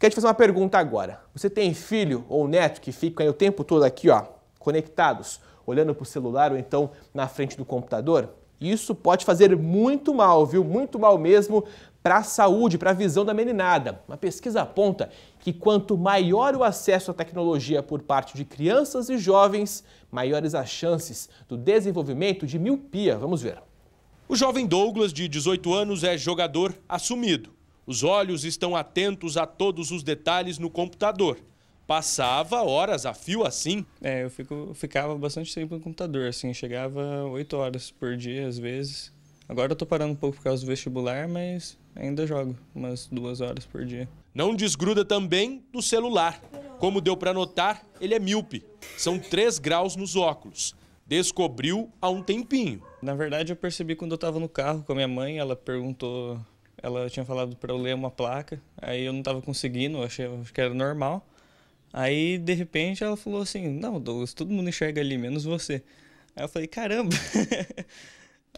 Quero te fazer uma pergunta agora. Você tem filho ou neto que fica o tempo todo aqui, ó, conectados, olhando para o celular ou então na frente do computador? Isso pode fazer muito mal, viu? Muito mal mesmo para a saúde, para a visão da meninada. Uma pesquisa aponta que quanto maior o acesso à tecnologia por parte de crianças e jovens, maiores as chances do desenvolvimento de miopia. Vamos ver. O jovem Douglas, de 18 anos, é jogador assumido. Os olhos estão atentos a todos os detalhes no computador. Passava horas a fio assim. É, eu fico, ficava bastante tempo no computador, assim, chegava 8 horas por dia às vezes. Agora eu tô parando um pouco por causa do vestibular, mas ainda jogo umas duas horas por dia. Não desgruda também do celular. Como deu para notar, ele é míope. São 3 graus nos óculos. Descobriu há um tempinho. Na verdade, eu percebi quando eu estava no carro com a minha mãe, ela perguntou ela tinha falado para eu ler uma placa, aí eu não estava conseguindo, achei, acho que era normal. Aí, de repente, ela falou assim: Não, Douglas, todo mundo enxerga ali, menos você. Aí eu falei: Caramba!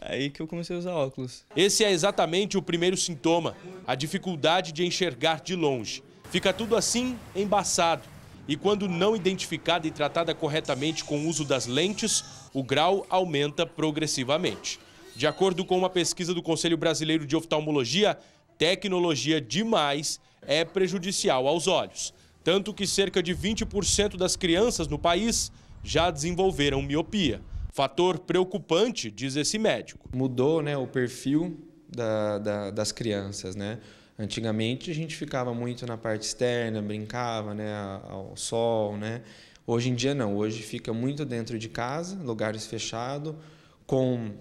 Aí que eu comecei a usar óculos. Esse é exatamente o primeiro sintoma, a dificuldade de enxergar de longe. Fica tudo assim, embaçado. E quando não identificada e tratada corretamente com o uso das lentes, o grau aumenta progressivamente. De acordo com uma pesquisa do Conselho Brasileiro de Oftalmologia, tecnologia demais é prejudicial aos olhos. Tanto que cerca de 20% das crianças no país já desenvolveram miopia. Fator preocupante, diz esse médico. Mudou né, o perfil da, da, das crianças, né? Antigamente a gente ficava muito na parte externa, brincava, né, ao sol, né? Hoje em dia não, hoje fica muito dentro de casa, lugares fechados, com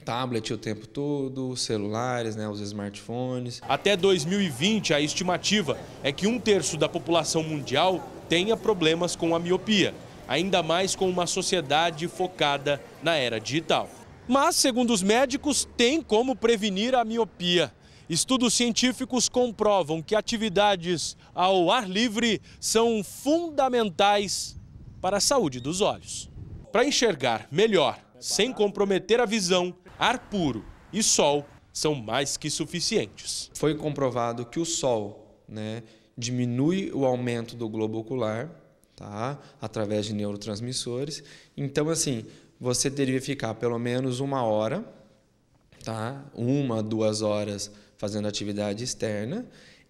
tablet o tempo todo, celulares, né, os smartphones. Até 2020, a estimativa é que um terço da população mundial tenha problemas com a miopia, ainda mais com uma sociedade focada na era digital. Mas, segundo os médicos, tem como prevenir a miopia. Estudos científicos comprovam que atividades ao ar livre são fundamentais para a saúde dos olhos. Para enxergar melhor, sem comprometer a visão, ar puro e sol são mais que suficientes. Foi comprovado que o sol né, diminui o aumento do globo ocular tá, através de neurotransmissores. Então, assim, você deveria ficar pelo menos uma hora, tá, uma, duas horas fazendo atividade externa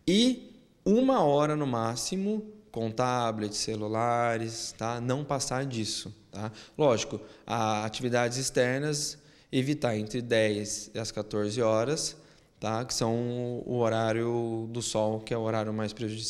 e uma hora no máximo com tablets, celulares, tá? Não passar disso, tá? Lógico, atividades externas evitar entre 10 e as 14 horas, tá? que são o horário do sol, que é o horário mais prejudicial.